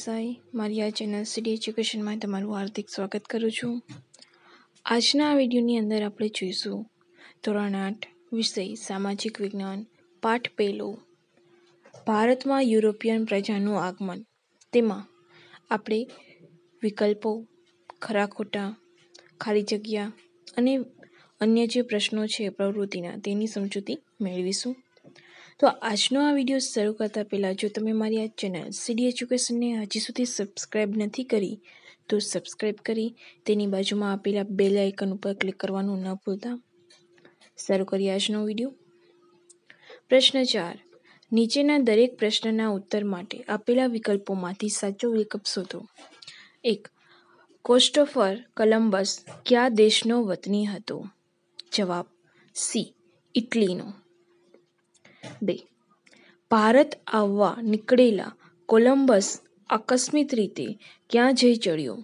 દેસાઈ મારી આ channel city એજ્યુકેશનમાં તમારું હાર્દિક સ્વાગત કરું છું આજના આ વિડીયોની અંદર આપણે જોઈશું ધોરણ આઠ વિષય સામાજિક વિજ્ઞાન પાઠ પહેલો ભારતમાં યુરોપિયન પ્રજાનું આગમન તેમાં આપણે વિકલ્પો ખરા ખોટા ખાલી જગ્યા અને અન્ય જે પ્રશ્નો છે પ્રવૃત્તિના તેની સમજૂતી મેળવીશું તો આજનો આ વિડીયો શરૂ કરતાં પહેલાં જો તમે મારી આ ચેનલ સીડી એજ્યુકેશનને હજી સુધી સબસ્ક્રાઈબ નથી કરી તો સબસ્ક્રાઈબ કરી તેની બાજુમાં આપેલા બેલ આઇકન ઉપર ક્લિક કરવાનું ન ભૂલતા શરૂ કરીએ આજનો વિડીયો પ્રશ્ન ચાર નીચેના દરેક પ્રશ્નના ઉત્તર માટે આપેલા વિકલ્પોમાંથી સાચો વિકલ્પ શોધો એક કોસ્ટોફર કલમ્બસ કયા દેશનો વતની હતો જવાબ સી ઇટલીનો બે ભારત આવવા નીકળેલા કોલંબસ આકસ્મિક રીતે ક્યાં જઈ ચડ્યો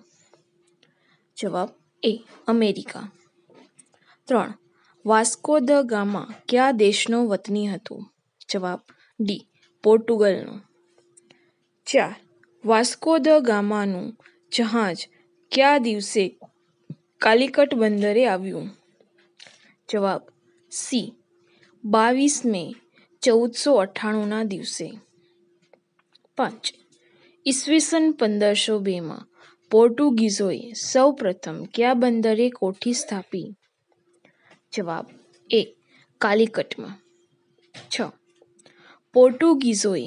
જવાબ એ અમેરિકા ત્રણ વાસ્કો દ ગામા કયા દેશનો વતની હતો જવાબ ડી પોર્ટુગલનો ચાર વાસ્કો દ ગામાનું જહાજ કયા દિવસે કાલિકટ બંદરે આવ્યું જવાબ સી બાવીસ મે ચૌદસો અઠ્ઠાણુંના દિવસે પાંચ ઈસવીસન પંદરસો બેમાં પોર્ટુગીઝોએ સૌ પ્રથમ કયા બંદરે કોઠી સ્થાપી જવાબ એ કાલિકટમાં છ પોર્ટુગીઝોએ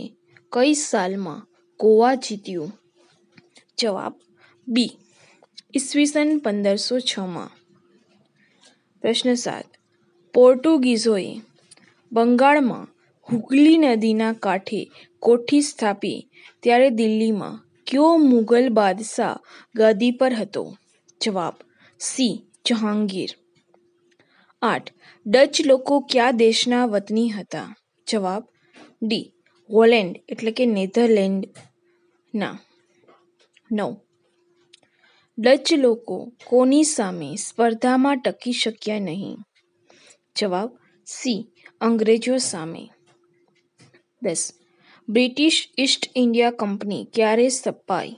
કઈ સાલમાં ગોવા જીત્યું જવાબ બી ઈસવીસન પંદરસો છમાં પ્રશ્ન સાત પોર્ટુગીઝોએ બંગાળમાં હુગલી નદીના કાંઠે કોઠી સ્થાપી ત્યારે દિલ્હીમાં કયો મુગલ બાદશાહ ગાદી પર હતો જવાબ સી જહાંગીર આઠ ડચ લોકો કયા દેશના વતની હતા જવાબ ડી હોલેન્ડ એટલે કે નેધરલેન્ડના નવ ડચ લોકો કોની સામે સ્પર્ધામાં ટકી શક્યા નહીં જવાબ સી અંગ્રેજો સામે દસ બ્રિટિશ ઈસ્ટ ઇન્ડિયા કંપની ક્યારે સ્થપાઈ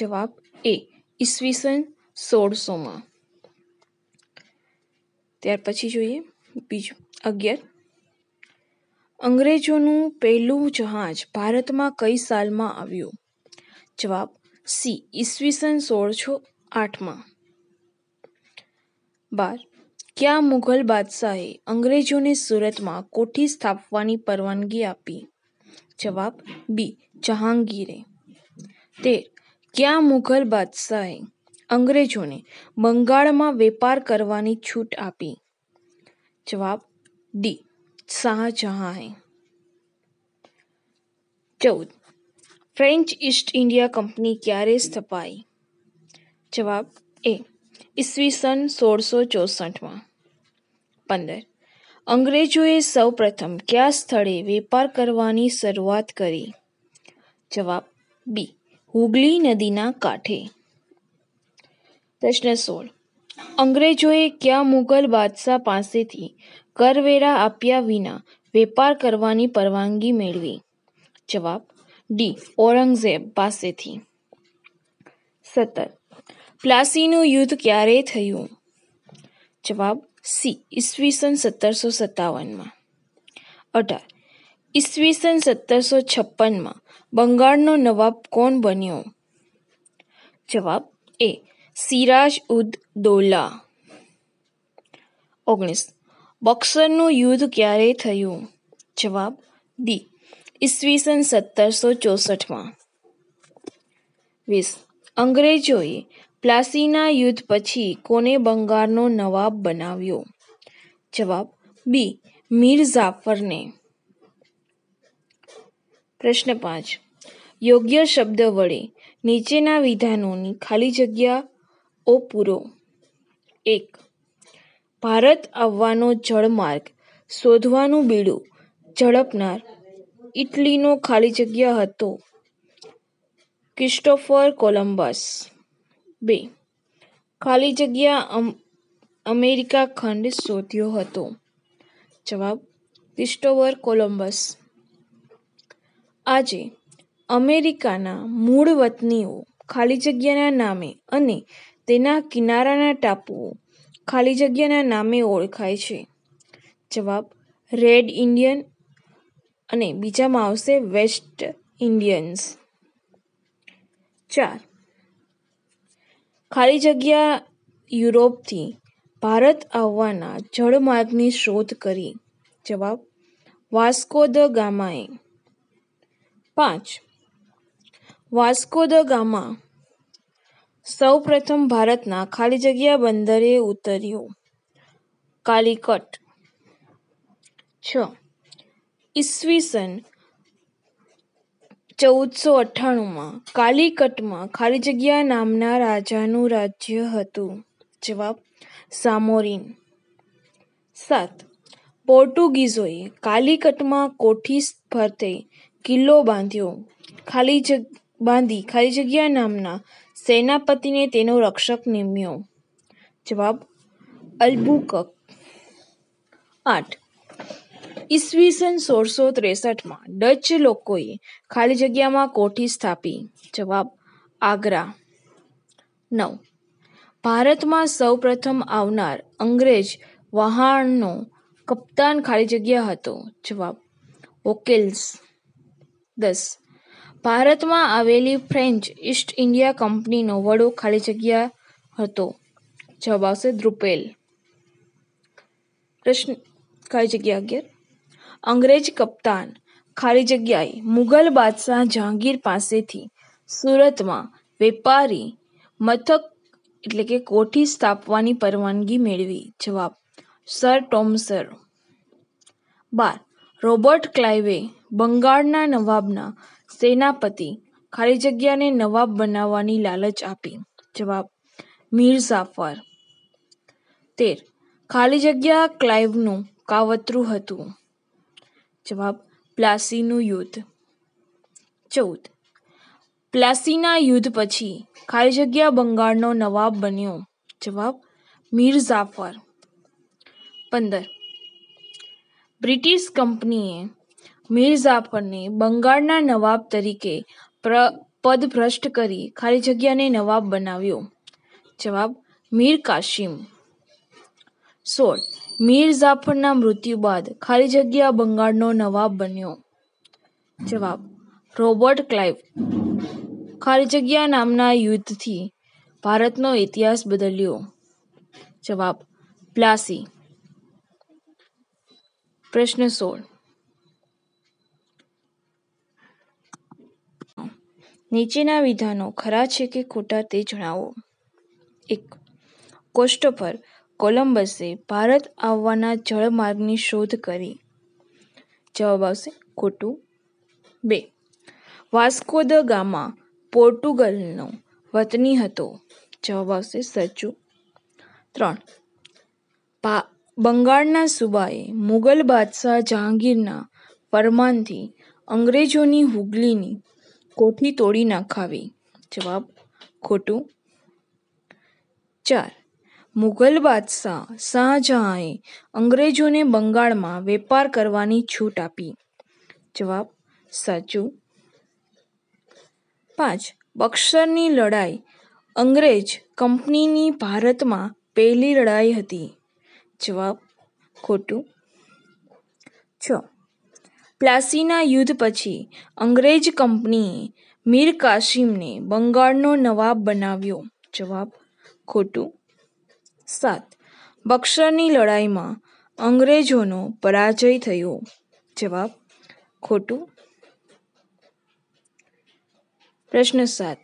જવાબ એ ઈસવીસન સોળસોમાં ત્યાર પછી જોઈએ બીજું અગિયાર અંગ્રેજોનું પહેલું જહાજ ભારતમાં કઈ સાલમાં આવ્યું જવાબ સી ઈસવીસન સોળસો આઠમાં બાર ક્યાં મુઘલ બાદશાહે અંગ્રેજોને સુરતમાં કોઠી સ્થાપવાની પરવાનગી આપી જવાબ બી જહાંગીરે તેર ક્યાં મુઘલ બાદશાહે અંગ્રેજોને બંગાળમાં વેપાર કરવાની છૂટ આપી જવાબ ડી શાહજહાંએ ચૌદ ફ્રેન્ચ ઈસ્ટ ઇન્ડિયા કંપની ક્યારે સ્થપાઈ જવાબ એ ઈસવીસન સોળસો ચોસઠમાં પંદર અંગ્રેજોએ સૌપ્રથમ કયા સ્થળે વેપાર કરવાની શરૂઆત કરી જવાબ બી હુગલી નદીના કાંઠે પ્રશ્ન સોળ અંગ્રેજોએ કયા મુઘલ બાદશાહ પાસેથી કરવેરા આપ્યા વિના વેપાર કરવાની પરવાનગી મેળવી જવાબ ડી ઔરંગઝેબ પાસેથી સત્તર પ્લાસીનું યુદ્ધ ક્યારે થયું જવાબ સી ઈસવીસન સત્તરસો સત્તાવનમાં અઢાર ઈસવીસન સત્તરસો છપ્પનમાં બંગાળનો નવાબ કોણ બન્યો જવાબ એ સિરાજ ઉદ દૌલા ઓગણીસ બક્સરનું યુદ્ધ ક્યારે થયું જવાબ ડી ઈસવીસન સત્તરસો ચોસઠમાં વીસ અંગ્રેજોએ પ્લાસીના યુદ્ધ પછી કોને બંગાળનો નવાબ બનાવ્યો જવાબ બી મીર જાફરને પ્રશ્ન પાંચ યોગ્ય શબ્દ વડે નીચેના વિધાનોની ખાલી જગ્યા ઓ પૂરો એક ભારત આવવાનો જળમાર્ગ શોધવાનું બીડું ઝડપનાર ઇટલીનો ખાલી જગ્યા હતો ક્રિસ્ટોફર કોલમ્બસ બે ખાલી જગ્યા અમેરિકા ખંડ શોધ્યો હતો જવાબ ક્રિસ્ટોવર કોલંબસ આજે અમેરિકાના મૂળ વતનીઓ ખાલી જગ્યાના નામે અને તેના કિનારાના ટાપુઓ ખાલી જગ્યાના નામે ઓળખાય છે જવાબ રેડ ઇન્ડિયન અને બીજામાં આવશે વેસ્ટ ઇન્ડિયન્સ ચાર ખાલી જગ્યા યુરોપથી ભારત આવવાના જળમાર્ગની શોધ કરી જવાબ વાસ્કો દ ગામાએ પાંચ વાસ્કો દ ગામા સૌ પ્રથમ ભારતના ખાલી જગ્યા બંદરે ઉતર્યો કાલિકટ છ ઈસવીસન ચૌદસો અઠ્ઠાણુંમાં કાલિકટમાં ખાલી જગ્યા નામના રાજાનું રાજ્ય હતું જવાબ સામોરીન સાત પોર્ટુગીઝોએ કાલિકટમાં કોઠીસ ફરતે કિલ્લો બાંધ્યો ખાલી જગ બાંધી ખાલી જગ્યા નામના સેનાપતિને તેનો રક્ષક નિમ્યો જવાબ અલ્બુકક આઠ ઈસવીસન સોળસો ત્રેસઠમાં ડચ લોકોએ ખાલી જગ્યામાં કોઠી સ્થાપી જવાબ આગ્રા નવ ભારતમાં સૌપ્રથમ આવનાર અંગ્રેજ વહાણનો કપ્તાન ખાલી જગ્યા હતો જવાબ વોકેલ્સ દસ ભારતમાં આવેલી ફ્રેન્ચ ઈસ્ટ ઇન્ડિયા કંપનીનો વડો ખાલી જગ્યા હતો જવાબ આવશે દ્રુપેલ પ્રશ્ન ખાલી જગ્યા અગિયાર અંગ્રેજ કપ્તાન ખાલી જગ્યાએ મુગલ બાદશાહ જહાંગીર પાસેથી સુરતમાં વેપારી મથક એટલે કે કોઠી સ્થાપવાની પરવાનગી મેળવી જવાબ સર ટોમસર બાર રોબર્ટ ક્લાઇવે બંગાળના નવાબના સેનાપતિ ખાલી જગ્યાને નવાબ બનાવવાની લાલચ આપી જવાબ મીર જાફર તેર ખાલી જગ્યા ક્લાઇવનું કાવતરું હતું જવાબ પ્લાસીનું યુદ્ધ ચૌદ પ્લાસીના યુદ્ધ પછી ખાલી જગ્યા બંગાળનો નવાબ બન્યો જવાબ મીર જાફર પંદર બ્રિટિશ કંપનીએ મીર જાફરને બંગાળના નવાબ તરીકે પદ ભ્રષ્ટ કરી ખાલી જગ્યાને નવાબ બનાવ્યો જવાબ મીર કાશીમ સોળ મીર જાફરના મૃત્યુ બાદ ખાલી જગ્યા બંગાળનો નવાબ બન્યો જવાબ રોબર્ટ ક્લાઇવ ખાલી જગ્યા નામના યુદ્ધથી ભારતનો ઇતિહાસ બદલ્યો જવાબ પ્લાસી પ્રશ્ન સોળ નીચેના વિધાનો ખરા છે કે ખોટા તે જણાવો એક કોષ્ટો પર કોલંબસે ભારત આવવાના જળમાર્ગની શોધ કરી જવાબ આવશે ખોટું બે વાસ્કો દ ગામા પોર્ટુગલનો વતની હતો જવાબ આવશે સાચું ત્રણ બંગાળના સુબાએ મુગલ બાદશાહ જહાંગીરના ફરમાનથી અંગ્રેજોની હુગલીની કોઠી તોડી નાખાવી જવાબ ખોટું ચાર મુઘલ બાદશાહ શાહજહાંએ અંગ્રેજોને બંગાળમાં વેપાર કરવાની છૂટ આપી જવાબ સાચું પાંચ બક્સરની લડાઈ અંગ્રેજ કંપનીની ભારતમાં પહેલી લડાઈ હતી જવાબ ખોટું છ પ્લાસીના યુદ્ધ પછી અંગ્રેજ કંપનીએ મીર કાસિમને બંગાળનો નવાબ બનાવ્યો જવાબ ખોટું સાત બક્ષરની લડાઈમાં અંગ્રેજોનો પરાજય થયો જવાબ ખોટું પ્રશ્ન સાત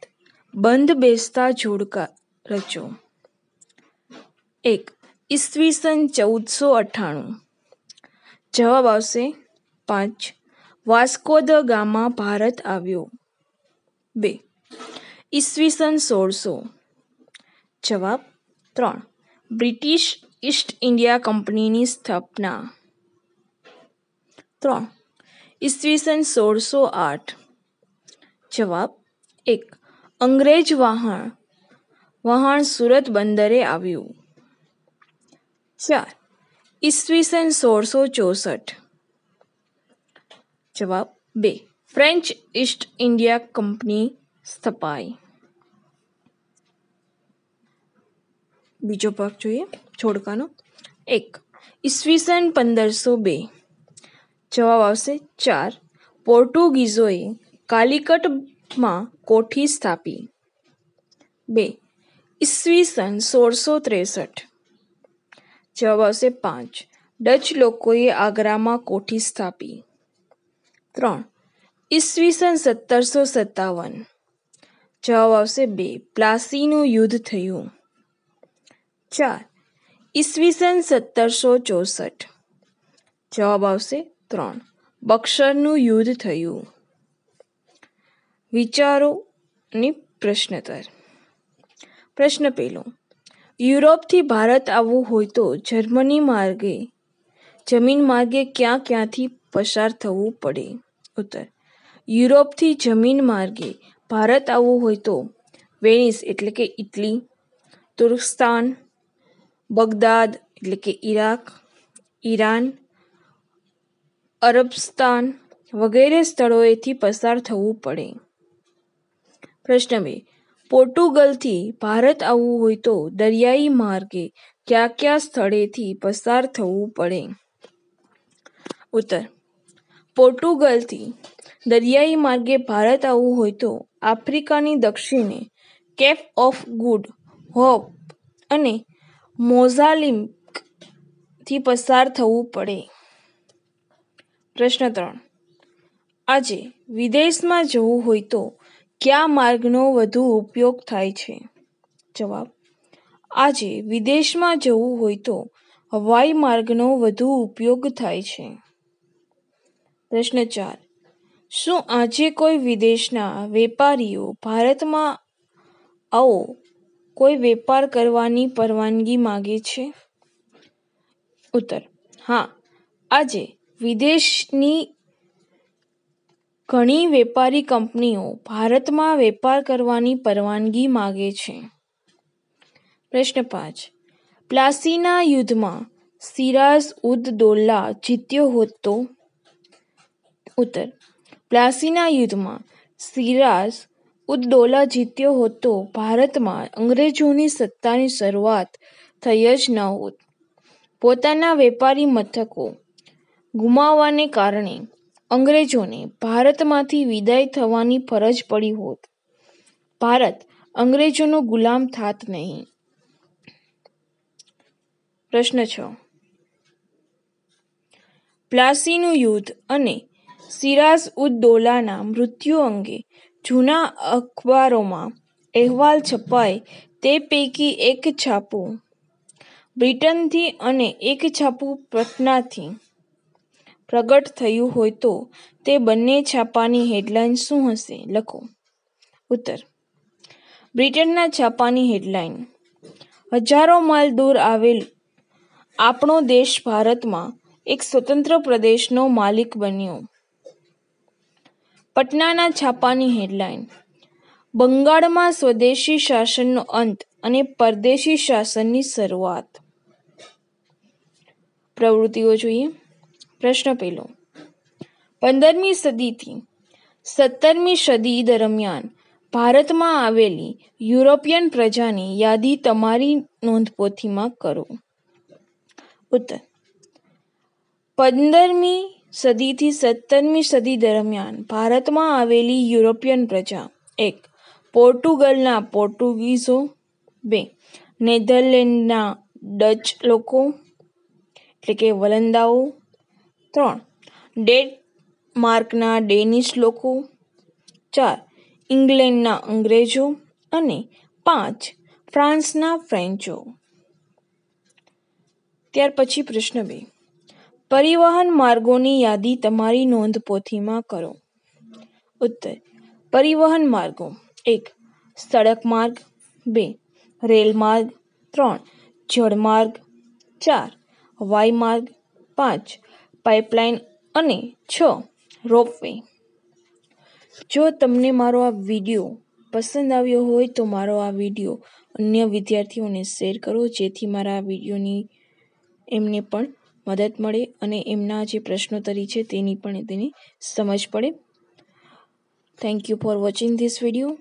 બંધ બેસતા જોડકા રચો એક ઈસવીસન ચૌદસો અઠ્ઠાણું જવાબ આવશે પાંચ વાસ્કો દ ગામા ભારત આવ્યો બે ઈસવીસન સોળસો જવાબ ત્રણ ब्रिटिश ईस्ट इंडिया कंपनी की स्थापना त्र ईस्वी सन सोल सौ आठ जवाब एक अंग्रेज वहाण वहाण सूरत बंदर आयु चार ईस्वी सन सोल सौ चौसठ जवाब बे फ्रेंच ईस्ट इंडिया कंपनी स्थपाई બીજો ભાગ જોઈએ છોડકાનો એક ઈસવીસન 1502 જવાબ આવશે 4 પોર્ટુગીઝોએ કાલિકટમાં કોઠી સ્થાપી બે ઈસવીસન 1663 જવાબ આવશે 5 ડચ લોકોએ આગરામાં કોઠી સ્થાપી ત્રણ ઈસવીસન 1757 જવાબ આવશે 2 પ્લાસીનું યુદ્ધ થયું ચાર ઈસવીસન સત્તરસો ચોસઠ જવાબ આવશે ત્રણ બક્ષરનું યુદ્ધ થયું વિચારોની પ્રશ્નતર પ્રશ્ન પહેલો યુરોપથી ભારત આવવું હોય તો જર્મની માર્ગે જમીન માર્ગે ક્યાં ક્યાંથી પસાર થવું પડે ઉત્તર યુરોપથી જમીન માર્ગે ભારત આવવું હોય તો વેનિસ એટલે કે ઇટલી તુર્કસ્તાન બગદાદ એટલે કે ઈરાક ઈરાન અરબસ્તાન વગેરે સ્થળોએથી પસાર થવું પડે પ્રશ્ન બે પોર્ટુગલથી ભારત આવવું હોય તો દરિયાઈ માર્ગે કયા કયા સ્થળેથી પસાર થવું પડે ઉત્તર પોર્ટુગલથી દરિયાઈ માર્ગે ભારત આવવું હોય તો આફ્રિકાની દક્ષિણે કેપ ઓફ ગુડ હોપ અને મોઝાલિમ થી પસાર થવું પડે પ્રશ્ન ત્રણ આજે વિદેશમાં જવું હોય તો કયા માર્ગનો વધુ ઉપયોગ થાય છે જવાબ આજે વિદેશમાં જવું હોય તો હવાઈ માર્ગનો વધુ ઉપયોગ થાય છે પ્રશ્ન ચાર શું આજે કોઈ વિદેશના વેપારીઓ ભારતમાં આવો કોઈ વેપાર કરવાની પરવાનગી માગે છે ઉત્તર હા આજે વિદેશની ઘણી વેપારી કંપનીઓ ભારતમાં વેપાર કરવાની પરવાનગી માગે છે પ્રશ્ન પાંચ પ્લાસીના યુદ્ધમાં સિરાઝ ઉદ દોલ્લા જીત્યો હતો ઉત્તર પ્લાસીના યુદ્ધમાં સિરાઝ ઉદડોલા જીત્યો હોત ભારતમાં અંગ્રેજોની સત્તાની શરૂઆત થઈ જ ન હોત પોતાના વેપારી મથકો ગુમાવવાને કારણે અંગ્રેજોને ભારતમાંથી વિદાય થવાની ફરજ પડી હોત ભારત અંગ્રેજોનો ગુલામ થાત નહીં પ્રશ્ન છ પ્લાસીનું યુદ્ધ અને સિરાઝ ઉદ દૌલાના મૃત્યુ અંગે જૂના અખબારોમાં અહેવાલ છપાય તે પૈકી એક છાપું બ્રિટનથી અને એક છાપું પટનાથી પ્રગટ થયું હોય તો તે બંને છાપાની હેડલાઇન શું હશે લખો ઉત્તર બ્રિટનના છાપાની હેડલાઇન હજારો માઇલ દૂર આવેલ આપણો દેશ ભારતમાં એક સ્વતંત્ર પ્રદેશનો માલિક બન્યો પટનાના છાપાની હેડલાઇન બંગાળમાં સ્વદેશી શાસનનો અંત અને પરદેશી શાસનની શરૂઆત પ્રવૃત્તિઓ જોઈએ પ્રશ્ન પહેલો પંદરમી સદીથી સત્તરમી સદી દરમિયાન ભારતમાં આવેલી યુરોપિયન પ્રજાની યાદી તમારી નોંધપોથીમાં કરો ઉત્તર પંદરમી સદીથી સત્તરમી સદી દરમિયાન ભારતમાં આવેલી યુરોપિયન પ્રજા એક પોર્ટુગલના પોર્ટુગીઝો બે નેધરલેન્ડના ડચ લોકો એટલે કે વલંદાઓ ત્રણ ડેનમાર્કના ડેનિશ લોકો ચાર ઇંગ્લેન્ડના અંગ્રેજો અને પાંચ ફ્રાન્સના ફ્રેન્ચો ત્યાર પછી પ્રશ્ન બે પરિવહન માર્ગોની યાદી તમારી નોંધપોથીમાં કરો ઉત્તર પરિવહન માર્ગો એક સડક માર્ગ બે રેલ માર્ગ ત્રણ જળમાર્ગ ચાર વાય માર્ગ પાંચ પાઇપલાઇન અને છ રોપવે જો તમને મારો આ વિડીયો પસંદ આવ્યો હોય તો મારો આ વિડીયો અન્ય વિદ્યાર્થીઓને શેર કરો જેથી મારા આ વિડીયોની એમને પણ મદદ મળે અને એમના જે પ્રશ્નોત્તરી છે તેની પણ તેની સમજ પડે thank you for watching this video